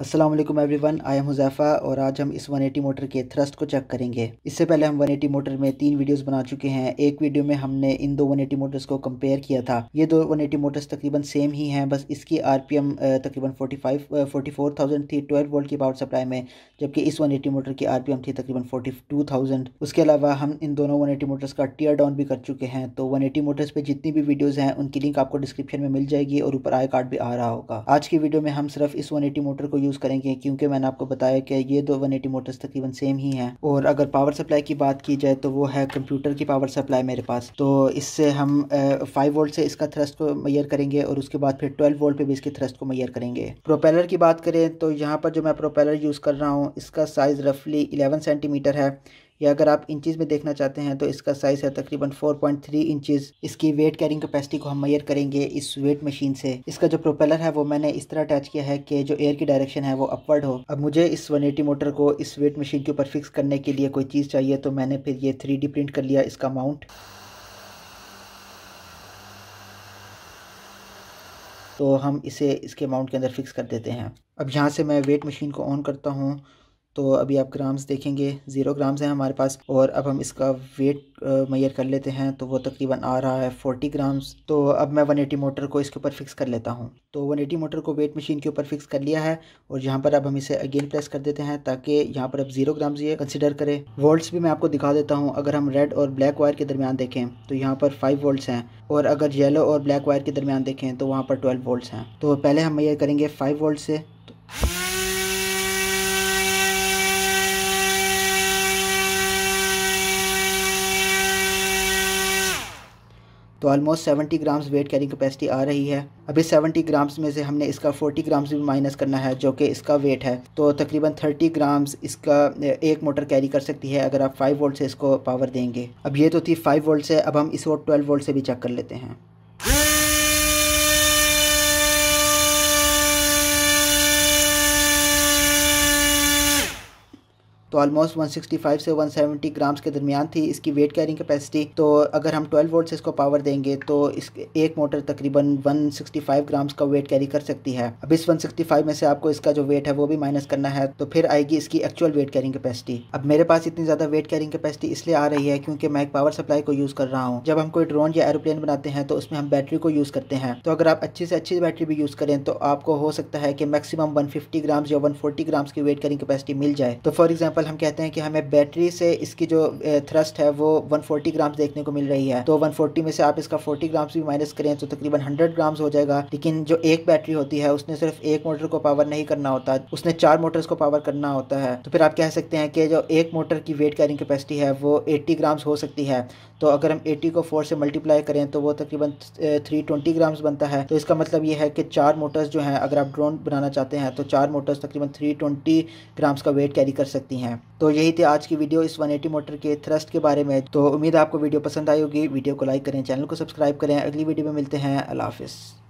अस्सलाम वालेकुम one I am Huzaifa और आज हम इस 180 मोटर के थ्रस्ट को चेक करेंगे इससे पहले हम 180 मोटर में तीन वीडियोस बना चुके हैं एक वीडियो में हमने इन दो 180 मोटर्स को कंपेयर किया था ये दो 180 मोटर्स तकरीबन सेम ही हैं बस इसकी आरपीएम तकरीबन 45 44,000 थी 12 वोल्ट की पावर सप्लाई में जबकि इस 180 मोटर की आर थी तकरीबन 42,000 उसके अलावा हम इन दोनों 180 मोटर्स का टीयर डाउन भी कर चुके हैं तो 180 मोटर्स पर जितनी भी वीडियोज़ हैं उनकी लिंक आपको डिस्क्रिप्शन में मिल जाएगी और ऊपर आई कार्ड भी आ रहा होगा आज की वीडियो में हम सिर्फ इस वन मोटर को यूज़ करेंगे क्योंकि मैंने आपको बताया कि ये दो वन एटी मोटर्स तकरीबन सेम ही हैं और अगर पावर सप्लाई की बात की जाए तो वो है कंप्यूटर की पावर सप्लाई मेरे पास तो इससे हम फाइव वोल्ट से इसका थ्रस्ट को मैयर करेंगे और उसके बाद फिर ट्वेल्व वोल्ट पे भी इसके थ्रस्ट को मैयर करेंगे प्रोपेलर की बात करें तो यहाँ पर जो मैं प्रोपेलर यूज़ कर रहा हूँ इसका साइज़ रफली इलेवन सेंटीमीटर है या अगर आप इंचज़ में देखना चाहते हैं तो इसका साइज़ है तकरीबन 4.3 पॉइंट इसकी वेट कैरिंग कैपेसिटी को हम मैयर करेंगे इस वेट मशीन से इसका जो प्रोपेलर है वो मैंने इस तरह अटैच किया है कि जो एयर की डायरेक्शन है वो अपवर्ड हो अब मुझे इस वन मोटर को इस वेट मशीन के ऊपर फिक्स करने के लिए कोई चीज़ चाहिए तो मैंने फिर ये थ्री प्रिंट कर लिया इसका माउंट तो हम इसे इसके माउंट के अंदर फिक्स कर देते हैं अब यहाँ से मैं वेट मशीन को ऑन करता हूँ तो अभी आप ग्राम्स देखेंगे ज़ीरो ग्राम्स हैं हमारे पास और अब हम इसका वेट मैयर कर लेते हैं तो वो तकरीबन आ रहा है फोर्टी ग्राम्स तो अब मैं वन एटी मोटर को इसके ऊपर फिक्स कर लेता हूँ तो वन एटी मोटर को वेट मशीन के ऊपर फिक्स कर लिया है और यहाँ पर अब हम इसे अगेन प्रेस कर देते हैं ताकि यहाँ पर अब जीरो ग्राम्स ये कंसिडर करें वोल्ट्स भी मैं आपको दिखा देता हूँ अगर हम रेड और ब्लैक वायर के दरमियान देखें तो यहाँ पर फाइव वोल्ट्स हैं और अगर येलो और ब्लैक वायर के दरमियान देखें तो वहाँ पर ट्वेल्व वोल्ट्स हैं तो पहले हम मैयर करेंगे फाइव वोल्ट से तो almost seventy grams weight carrying capacity आ रही है अभी सेवेंटी ग्राम्स में से हमने इसका फोर्टी ग्राम्स भी माइनस करना है जो कि इसका वेट है तो तकरीबन थर्टी ग्राम्स इसका एक मोटर कैरी कर सकती है अगर आप फाइव वोल्ट से इसको पावर देंगे अब ये तो थी फाइव वोल्ट से अब हम इसको ट्वेल्व वोल्ट से भी चेक कर लेते हैं तो ऑलमोस्ट 165 से 170 ग्राम्स के दरमियान थी इसकी वेट कैरिंग कैपेसिटी तो अगर हम 12 वोल्ट से इसको पावर देंगे तो इस एक मोटर तकरीबन 165 ग्राम्स का वेट कैरी कर सकती है अब इस 165 में से आपको इसका जो वेट है वो भी माइनस करना है तो फिर आएगी इसकी एक्चुअल वेट कैरिंग कैपेसिटी अब मेरे पास इतनी ज़्यादा वेट कैरिंग कैपेसिटी इसलिए आ रही है क्योंकि मैं एक पावर सप्लाई को यूज़ कर रहा हूँ जब हम कोई ड्रोन या एरोप्लेन बनाते हैं तो उसमें हम बैटरी को यूज़ करते हैं तो अगर आप अच्छी से अच्छी बैटरी भी यूज़ करें तो आपको हो सकता है कि मैक्सिमम फिफ्टी ग्राम्स या फोर्टी ग्राम्स की वेट कैरिंग कैपेसिटी मिल जाए तो फॉर एग्जाम्पल हम कहते हैं कि हमें बैटरी से इसकी जो थ्रस्ट है वो 140 ग्राम्स देखने को मिल रही है तो 140 में से आप इसका 40 ग्राम्स भी माइनस करें तो तकरीबन 100 ग्राम्स हो जाएगा लेकिन जो एक बैटरी होती है उसने सिर्फ एक मोटर को पावर नहीं करना होता उसने चार मोटर्स को पावर करना होता है तो फिर आप कह सकते हैं कि जो एक मोटर की वेट कैरिंग कैपेसिटी है वो एट्टी ग्राम्स हो सकती है तो अगर हम एट्टी को फोर से मल्टीप्लाई करें तो वो तकरीबन थ्री ट्वेंटी ग्राम्स बनता है तो इसका मतलब ये है कि चार मोटर्स जो हैं अगर आप ड्रोन बनाना चाहते हैं तो चार मोटर्स तकरीबन थ्री ट्वेंटी ग्राम्स का वेट कैरी कर सकती हैं हैं तो यही थी आज की वीडियो इस 180 मोटर के थ्रस्ट के बारे में तो उम्मीद आपको वीडियो पसंद आई होगी वीडियो को लाइक करें चैनल को सब्सक्राइब करें अगली वीडियो में मिलते हैं अल्लाह हाफिज़